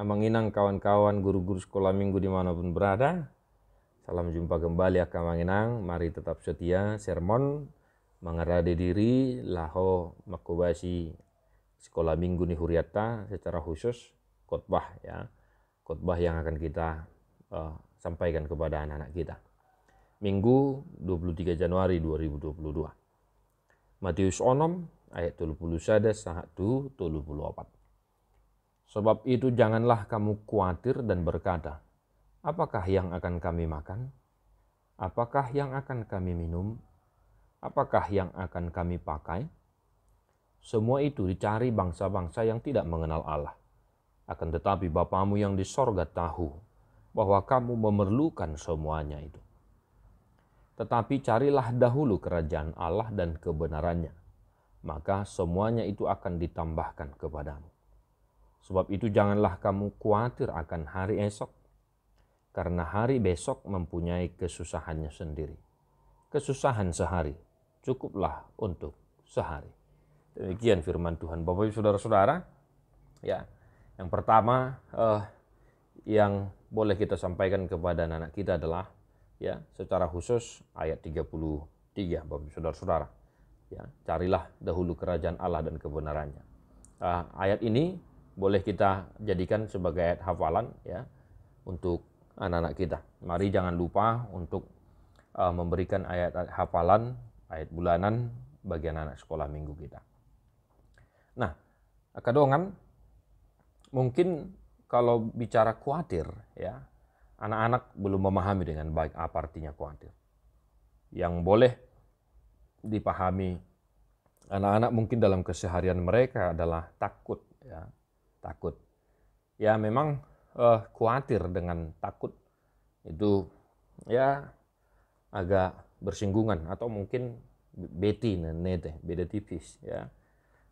Amang Inang, kawan-kawan, guru-guru sekolah minggu dimanapun berada. Salam jumpa kembali akan Amang Inang. Mari tetap setia sermon mengerade diri laho makubasi sekolah minggu nih Huriata secara khusus khotbah ya. Khotbah yang akan kita uh, sampaikan kepada anak-anak kita. Minggu 23 Januari 2022. Matius onom ayat 20 sada sahat 2 24. Sebab itu janganlah kamu khawatir dan berkata, Apakah yang akan kami makan? Apakah yang akan kami minum? Apakah yang akan kami pakai? Semua itu dicari bangsa-bangsa yang tidak mengenal Allah. Akan tetapi Bapamu yang di sorga tahu bahwa kamu memerlukan semuanya itu. Tetapi carilah dahulu kerajaan Allah dan kebenarannya, maka semuanya itu akan ditambahkan kepadamu. Sebab itu janganlah kamu khawatir akan hari esok, karena hari besok mempunyai kesusahannya sendiri. Kesusahan sehari, cukuplah untuk sehari. Demikian firman Tuhan. Bapak Ibu Saudara-saudara, ya. Yang pertama eh, yang boleh kita sampaikan kepada anak kita adalah ya, secara khusus ayat 33 Bapak Ibu Saudara-saudara. Ya, carilah dahulu kerajaan Allah dan kebenarannya. Uh, ayat ini boleh kita jadikan sebagai hafalan ya untuk anak-anak kita. Mari jangan lupa untuk uh, memberikan ayat, hafalan, ayat bulanan bagi anak-anak sekolah minggu kita. Nah, kadongan mungkin kalau bicara khawatir ya, anak-anak belum memahami dengan baik apa artinya khawatir. Yang boleh dipahami anak-anak mungkin dalam keseharian mereka adalah takut ya takut. Ya memang eh, khawatir dengan takut itu ya agak bersinggungan atau mungkin beti nete beda tipis ya.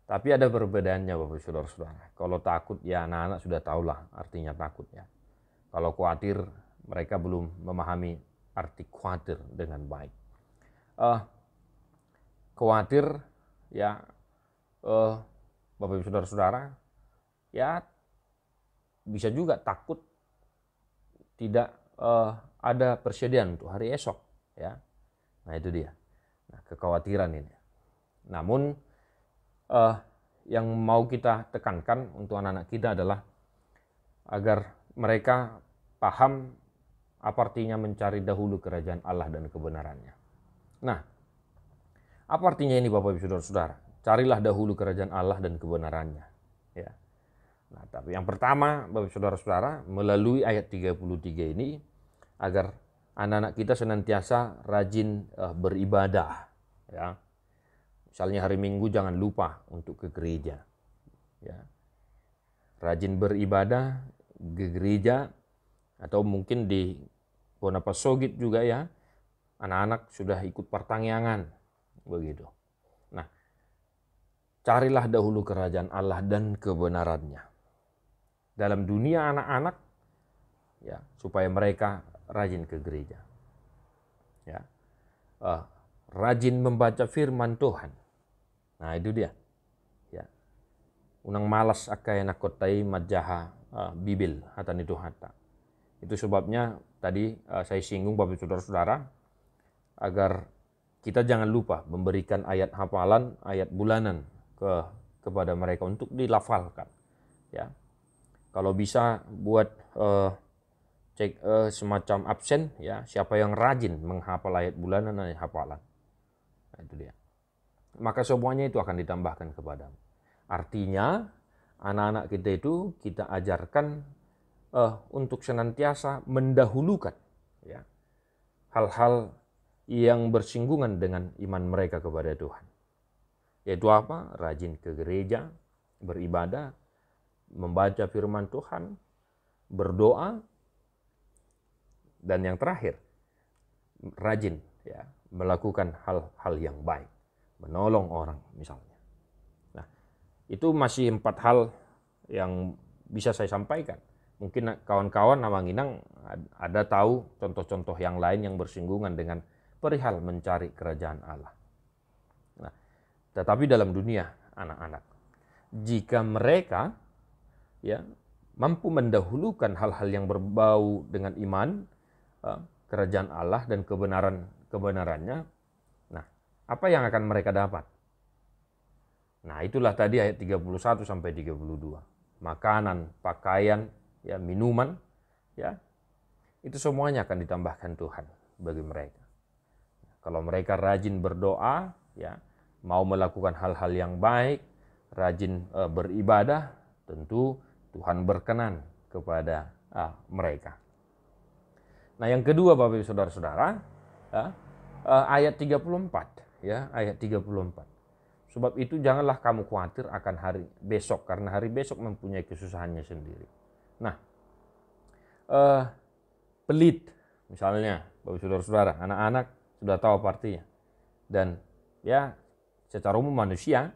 Tapi ada perbedaannya Bapak Saudara-saudara. Kalau takut ya anak-anak sudah tahulah artinya takut ya. Kalau khawatir mereka belum memahami arti khawatir dengan baik. Uh, khawatir ya uh, Bapak Ibu Saudara-saudara ya bisa juga takut tidak uh, ada persediaan untuk hari esok ya nah itu dia nah, kekhawatiran ini namun uh, yang mau kita tekankan untuk anak-anak kita adalah agar mereka paham apa artinya mencari dahulu kerajaan Allah dan kebenarannya nah apa artinya ini Bapak Ibu Saudara-saudara carilah dahulu kerajaan Allah dan kebenarannya ya Nah, tapi yang pertama Bapak Saudara-saudara melalui ayat 33 ini agar anak-anak kita senantiasa rajin uh, beribadah ya. Misalnya hari Minggu jangan lupa untuk ke gereja. Ya. Rajin beribadah ke gereja atau mungkin di sogit juga ya. Anak-anak sudah ikut pertangyangan begitu. Nah, carilah dahulu kerajaan Allah dan kebenarannya dalam dunia anak-anak ya supaya mereka rajin ke gereja ya uh, rajin membaca firman Tuhan nah itu dia ya unang malas akai nakotai majaha uh, bibil itu hata. itu sebabnya tadi uh, saya singgung bapak saudara-saudara agar kita jangan lupa memberikan ayat hafalan ayat bulanan ke kepada mereka untuk dilafalkan ya kalau bisa buat uh, cek uh, semacam absen ya siapa yang rajin menghafal ayat bulanan dan hafalan nah, itu dia maka semuanya itu akan ditambahkan kepada. artinya anak-anak kita itu kita ajarkan uh, untuk senantiasa mendahulukan ya hal-hal yang bersinggungan dengan iman mereka kepada Tuhan yaitu apa rajin ke gereja beribadah membaca firman Tuhan, berdoa, dan yang terakhir, rajin ya, melakukan hal-hal yang baik, menolong orang misalnya. Nah, itu masih empat hal yang bisa saya sampaikan. Mungkin kawan-kawan Namanginang ada tahu contoh-contoh yang lain yang bersinggungan dengan perihal mencari kerajaan Allah. Nah, tetapi dalam dunia anak-anak, jika mereka ya mampu mendahulukan hal-hal yang berbau dengan iman eh, kerajaan Allah dan kebenaran kebenarannya nah apa yang akan mereka dapat nah itulah tadi ayat 31 sampai 32 makanan pakaian ya minuman ya itu semuanya akan ditambahkan Tuhan bagi mereka kalau mereka rajin berdoa ya mau melakukan hal-hal yang baik rajin e, beribadah tentu Tuhan berkenan kepada uh, mereka. Nah, yang kedua Bapak Ibu Saudara-saudara, uh, uh, ayat 34 ya, ayat 34. Sebab itu janganlah kamu khawatir akan hari besok karena hari besok mempunyai kesusahannya sendiri. Nah, uh, pelit misalnya Bapak Saudara-saudara, anak-anak sudah tahu apa artinya. Dan ya secara umum manusia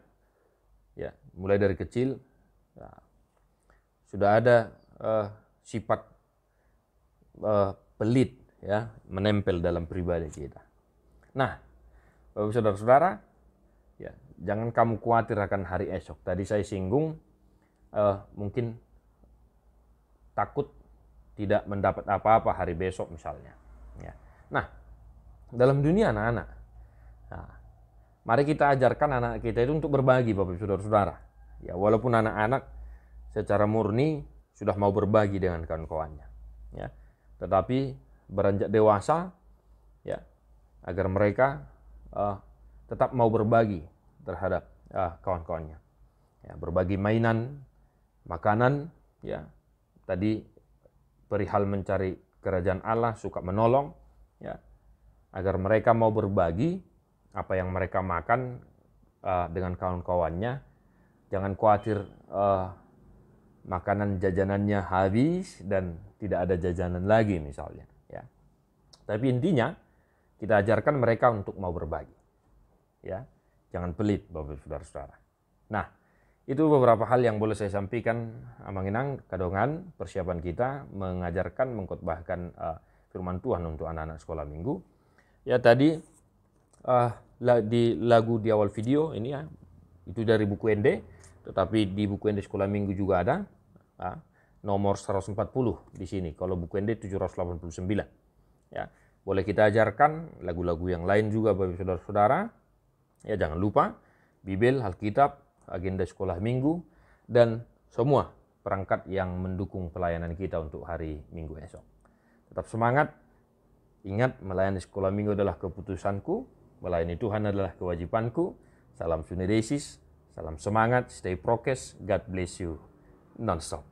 ya mulai dari kecil ya, sudah ada uh, sifat uh, pelit ya menempel dalam pribadi kita. Nah, Bapak Saudara-saudara, ya, jangan kamu khawatir akan hari esok. Tadi saya singgung uh, mungkin takut tidak mendapat apa-apa hari besok misalnya. Ya. Nah, dalam dunia anak-anak, nah, mari kita ajarkan anak kita itu untuk berbagi, Bapak Saudara-saudara. Ya, walaupun anak-anak secara murni sudah mau berbagi dengan kawan-kawannya ya tetapi beranjak dewasa ya agar mereka uh, tetap mau berbagi terhadap uh, kawan-kawannya ya, berbagi mainan makanan ya tadi perihal mencari kerajaan Allah suka menolong ya agar mereka mau berbagi apa yang mereka makan uh, dengan kawan-kawannya jangan khawatir uh, makanan jajanannya habis dan tidak ada jajanan lagi misalnya ya tapi intinya kita ajarkan mereka untuk mau berbagi ya jangan pelit bapak saudara-saudara nah itu beberapa hal yang boleh saya sampaikan Amanginang kadongan persiapan kita mengajarkan mengkotbahkan uh, eh, firman Tuhan untuk anak-anak sekolah minggu ya tadi uh, di lagu di awal video ini ya itu dari buku Ende tetapi di buku Ende sekolah minggu juga ada ya, nomor 140 di sini. Kalau buku ND 789. Ya, boleh kita ajarkan lagu-lagu yang lain juga bagi saudara-saudara. Ya, jangan lupa Bibel, Alkitab, agenda sekolah minggu dan semua perangkat yang mendukung pelayanan kita untuk hari minggu esok. Tetap semangat. Ingat melayani sekolah minggu adalah keputusanku, melayani Tuhan adalah kewajibanku. Salam Sunedesis, salam semangat, stay prokes, God bless you non-stop.